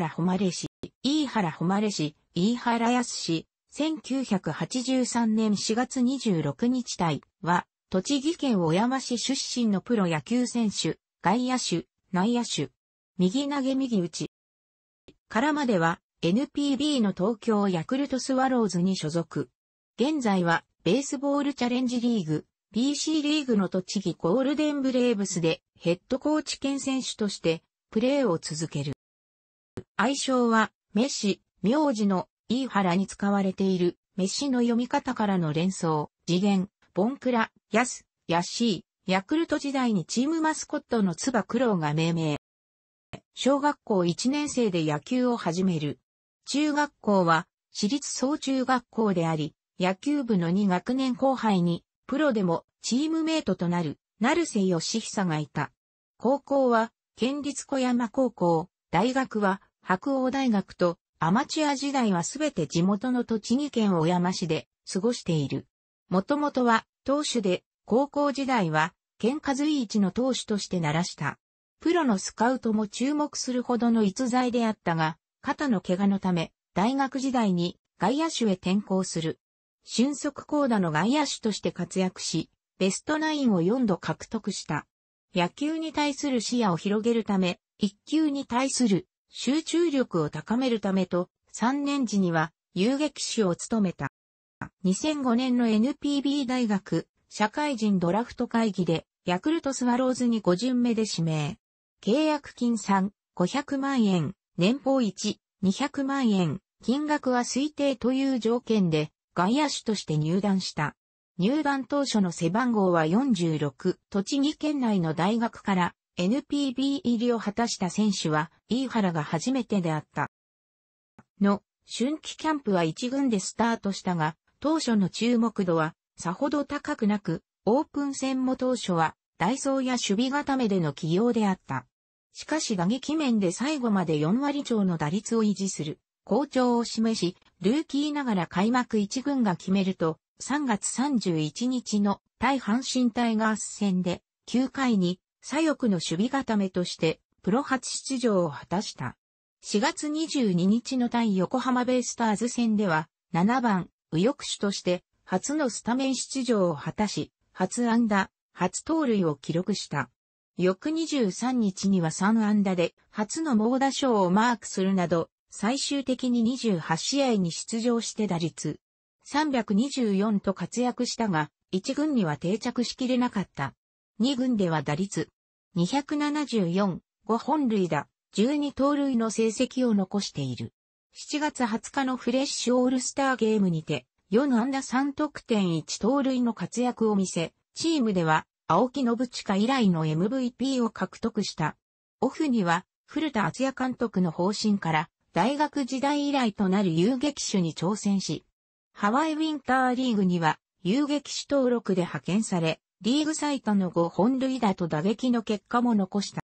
原誉氏、飯原誉氏、飯原康氏、1983年4月26日体は、栃木県小山市出身のプロ野球選手、外野手、内野手、右投げ右打ち。からまでは、NPB の東京ヤクルトスワローズに所属。現在は、ベースボールチャレンジリーグ、BC リーグの栃木ゴールデンブレーブスでヘッドコーチ兼選手としてプレーを続ける。愛称は、メシ、名字の、イーハラに使われている、メシの読み方からの連想、次元、ボンクラ、ヤス、ヤシー、ヤクルト時代にチームマスコットのツバクロウが命名。小学校1年生で野球を始める。中学校は、私立総中学校であり、野球部の2学年後輩に、プロでもチームメイトとなる、成瀬義久がいた。高校は、県立小山高校、大学は白鴎大学とアマチュア時代はすべて地元の栃木県小山市で過ごしている。もともとは投手で高校時代は県和一の投手として鳴らした。プロのスカウトも注目するほどの逸材であったが、肩の怪我のため、大学時代に外野手へ転向する。俊足高打の外野手として活躍し、ベストナインを4度獲得した。野球に対する視野を広げるため、一級に対する集中力を高めるためと、3年時には遊撃士を務めた。2005年の NPB 大学社会人ドラフト会議で、ヤクルトスワローズに5巡目で指名。契約金3、500万円、年俸1、200万円、金額は推定という条件で、外野手として入団した。入団当初の背番号は46、栃木県内の大学から NPB 入りを果たした選手は、飯原が初めてであった。の、春季キャンプは1軍でスタートしたが、当初の注目度は、さほど高くなく、オープン戦も当初は、ダイソーや守備固めでの起用であった。しかし打撃面で最後まで4割超の打率を維持する、好調を示し、ルーキーながら開幕1軍が決めると、3月31日の対阪神タイガース戦で、9回に左翼の守備固めとして、プロ初出場を果たした。4月22日の対横浜ベイスターズ戦では、7番、右翼手として、初のスタメン出場を果たし、初安打、初盗塁を記録した。翌23日には3安打で、初の猛打賞をマークするなど、最終的に28試合に出場して打率。324と活躍したが、1軍には定着しきれなかった。2軍では打率274、5本塁打、12盗塁の成績を残している。7月20日のフレッシュオールスターゲームにて、4安打3得点1盗塁の活躍を見せ、チームでは、青木信近以来の MVP を獲得した。オフには、古田敦也監督の方針から、大学時代以来となる遊撃手に挑戦し、ハワイウィンターリーグには、遊撃手登録で派遣され、リーグ最多の5本塁打と打撃の結果も残した。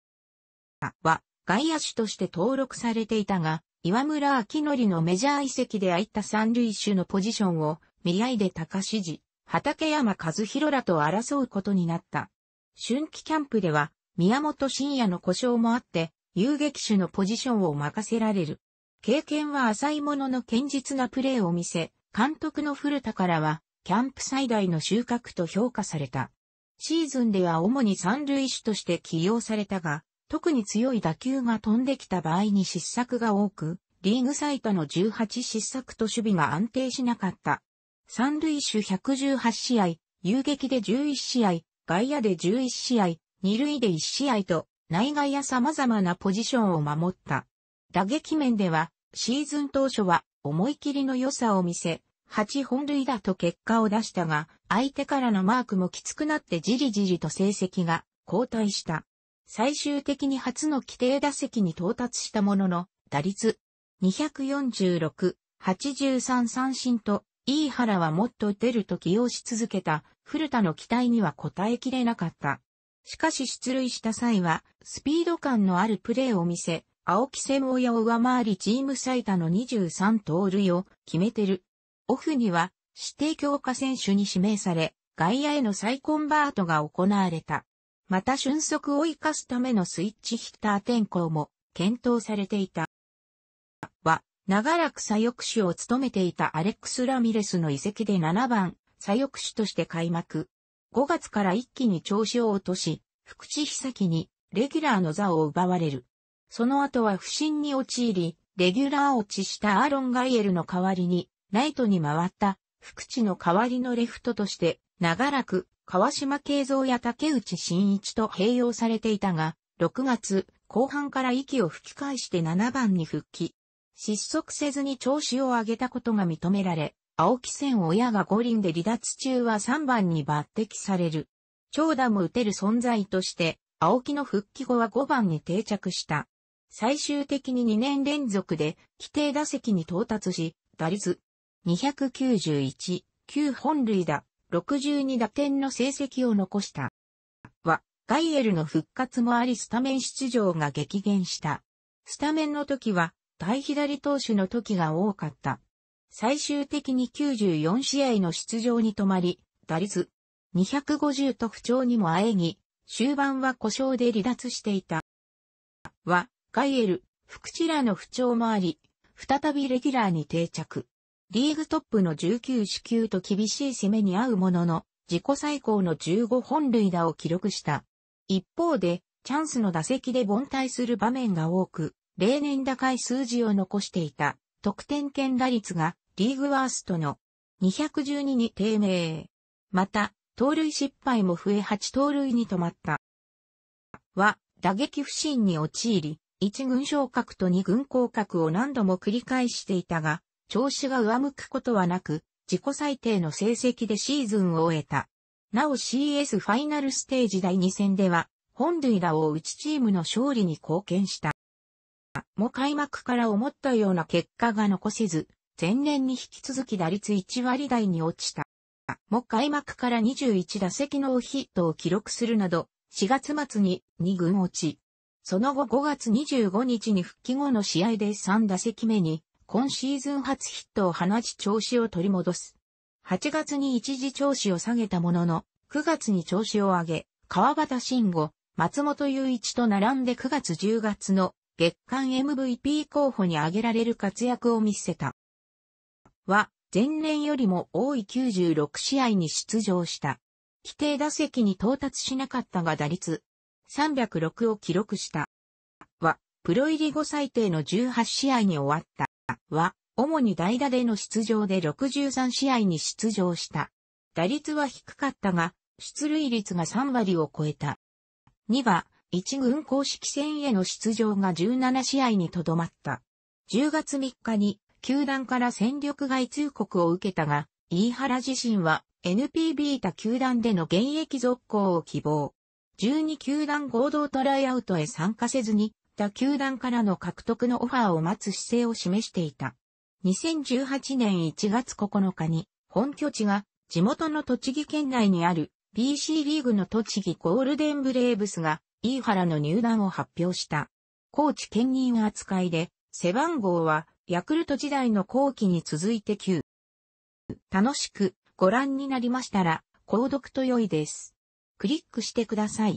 は、外野手として登録されていたが、岩村明則のメジャー移籍で空いた三塁手のポジションを、宮高隆史、畠山和弘らと争うことになった。春季キャンプでは、宮本慎也の故障もあって、遊撃手のポジションを任せられる。経験は浅いものの堅実なプレーを見せ、監督の古田からは、キャンプ最大の収穫と評価された。シーズンでは主に三塁手として起用されたが、特に強い打球が飛んできた場合に失策が多く、リーグ最多の18失策と守備が安定しなかった。三塁手118試合、遊撃で11試合、外野で11試合、二塁で1試合と、内外や様々なポジションを守った。打撃面では、シーズン当初は思い切りの良さを見せ、8本塁打と結果を出したが、相手からのマークもきつくなってじりじりと成績が後退した。最終的に初の規定打席に到達したものの、打率246、83三振と、飯原はもっと打てると起用し続けた、古田の期待には応えきれなかった。しかし出塁した際は、スピード感のあるプレーを見せ、青木専務屋を上回りチーム最多の23盗塁を決めてる。オフには指定強化選手に指名され、外野への再コンバートが行われた。また俊足を活かすためのスイッチヒッター転向も検討されていた。は、長らく左翼手を務めていたアレックス・ラミレスの遺跡で7番、左翼手として開幕。5月から一気に調子を落とし、福地久にレギュラーの座を奪われる。その後は不振に陥り、レギュラー落ちしたアーロン・ガイエルの代わりに、ライトに回った、福地の代わりのレフトとして、長らく、川島慶三や竹内真一と併用されていたが、6月、後半から息を吹き返して7番に復帰。失速せずに調子を上げたことが認められ、青木戦親が五輪で離脱中は3番に抜擢される。長打も打てる存在として、青木の復帰後は5番に定着した。最終的に2年連続で規定打席に到達し、打率291、9本塁打、62打点の成績を残した。は、ガイエルの復活もありスタメン出場が激減した。スタメンの時は、対左投手の時が多かった。最終的に94試合の出場に止まり、打率250と不調にもあえぎ、終盤は故障で離脱していた。は、ガイエル、福知らの不調もあり、再びレギュラーに定着。リーグトップの19死球と厳しい攻めに合うものの、自己最高の15本塁打を記録した。一方で、チャンスの打席で凡退する場面が多く、例年高い数字を残していた、得点圏打率がリーグワーストの212に低迷。また、盗塁失敗も増え8盗塁に止まった。は、打撃不振に陥り、1軍昇格と2軍降格を何度も繰り返していたが、調子が上向くことはなく、自己最低の成績でシーズンを終えた。なお CS ファイナルステージ第2戦では、本塁打を打ちチームの勝利に貢献した。も開幕から思ったような結果が残せず、前年に引き続き打率1割台に落ちた。も開幕から21打席のヒットを記録するなど、4月末に2軍落ち。その後5月25日に復帰後の試合で3打席目に今シーズン初ヒットを放ち調子を取り戻す。8月に一時調子を下げたものの、9月に調子を上げ、川端慎吾、松本雄一と並んで9月10月の月間 MVP 候補に挙げられる活躍を見せた。は、前年よりも多い96試合に出場した。規定打席に到達しなかったが打率306を記録した。は、プロ入り後最低の18試合に終わった。は、主に代打での出場で63試合に出場した。打率は低かったが、出塁率が3割を超えた。2は、1軍公式戦への出場が17試合にとどまった。10月3日に、球団から戦力外通告を受けたが、飯原自身は NPB 他球団での現役続行を希望。12球団合同トライアウトへ参加せずにった球団からの獲得のオファーを待つ姿勢を示していた。2018年1月9日に本拠地が地元の栃木県内にある BC リーグの栃木ゴールデンブレーブスが飯原の入団を発表した。コーチ兼任扱いで背番号はヤクルト時代の後期に続いて9。楽しくご覧になりましたら購読と良いです。クリックしてください。